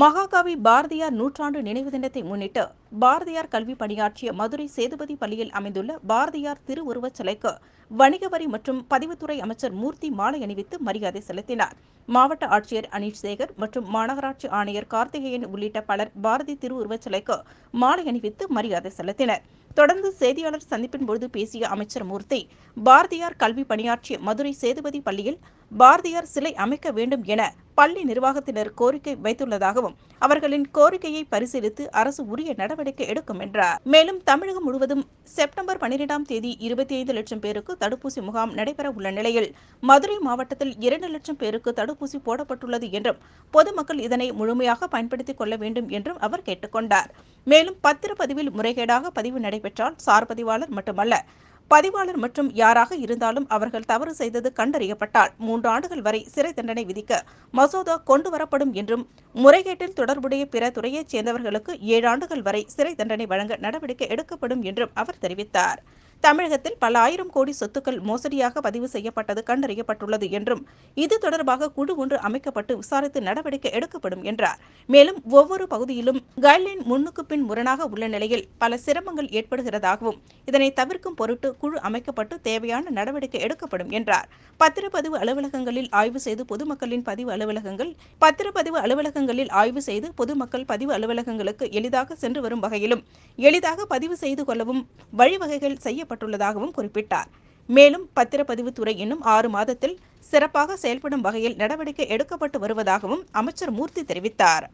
மகாகவி பாரதியார் நூற்றாண்டு நினைவு தினத்தை முன்னிட்டு பாரதியார் கல்வி பணியாற்றிய மதுரை சேதுபதி பள்ளியில் அமைந்துள்ள பாரதியார் திருவுருவச் சிலைக்கு வணிக வரி மற்றும் பதிவுத்துறை அமைச்சர் மூர்த்தி மாலை அணிவித்து மரியாதை செலுத்தினார் மாவட்ட ஆட்சியர் அனீஷ் சேகர் மற்றும் மாநகராட்சி ஆணையர் கார்த்திகேயன் உள்ளிட்ட பலர் பாரதி திருவுருவச் சிலைக்கு மாலை அணிவித்து மரியாதை செலுத்தினர் தொடர்ந்து செய்தியாளர் சந்திப்பின் போது பேசிய அமைச்சர் மூர்த்தி பாரதியார் கல்வி பணியாற்றிய மதுரை சேதுபதி பள்ளியில் பாரதியார் சிலை அமைக்க வேண்டும் என பள்ளி நிர்வாகத்தினர் கோரிக்கை வைத்துள்ளதாகவும் அவர்களின் கோரிக்கையை பரிசீலித்து அரசு உரிய நடவடிக்கை எடுக்கும் என்றார் மேலும் தமிழகம் முழுவதும் செப்டம்பர் பனிரெண்டாம் தேதி இருபத்தி ஐந்து லட்சம் பேருக்கு தடுப்பூசி முகாம் நடைபெற உள்ள நிலையில் மதுரை மாவட்டத்தில் இரண்டு லட்சம் பேருக்கு தடுப்பூசி போடப்பட்டுள்ளது என்றும் பொதுமக்கள் இதனை முழுமையாக பயன்படுத்திக் கொள்ள வேண்டும் என்றும் அவர் கொண்டார் மேலும் பத்திரப்பதிவில் முறைகேடாக பதிவு நடைபெற்றால் சார் பதிவாளர் மட்டுமல்ல பதிவாளர் மற்றும் யாராக இருந்தாலும் அவர்கள் தவறு செய்தது கண்டறியப்பட்டால் மூன்று ஆண்டுகள் வரை சிறை தண்டனை விதிக்க மசோதா கொண்டுவரப்படும் என்றும் முறைகேட்டில் தொடர்புடைய பிற துறையைச் சேர்ந்தவர்களுக்கு ஏழு ஆண்டுகள் வரை சிறை தண்டனை வழங்க நடவடிக்கை எடுக்கப்படும் என்றும் அவர் தெரிவித்தார் தமிழகத்தில் பல ஆயிரம் கோடி சொத்துக்கள் மோசடியாக பதிவு செய்யப்பட்டது கண்டறியப்பட்டுள்ளது என்றும் இது தொடர்பாக குழு ஒன்று அமைக்கப்பட்டு விசாரித்து நடவடிக்கை எடுக்கப்படும் என்றார் மேலும் ஒவ்வொரு பகுதியிலும் கைட்லைன் முன்னுக்கு பின் முரணாக உள்ள நிலையில் பல சிரமங்கள் ஏற்படுகிறதாகவும் இதனை தவிர்க்கும் பொருட்டு குழு அமைக்கப்பட்டு தேவையான நடவடிக்கை எடுக்கப்படும் என்றார் பத்திரப்பதிவு அலுவலகங்களில் ஆய்வு செய்து பொதுமக்களின் பதிவு அலுவலகங்கள் பத்திரப்பதிவு அலுவலகங்களில் ஆய்வு செய்து பொதுமக்கள் பதிவு அலுவலகங்களுக்கு எளிதாக சென்று வரும் வகையிலும் எளிதாக பதிவு செய்து கொள்ளவும் வழிவகைகள் செய்ய செய்யப்பட்டுள்ளதாகவும் குறிப்பிட்டார் மேலும் பத்திரப்பதிவு துறை இன்னும் ஆறு மாதத்தில் சிறப்பாக செயல்படும் வகையில் நடவடிக்கை எடுக்கப்பட்டு வருவதாகவும் அமைச்சர் மூர்த்தி தெரிவித்தார்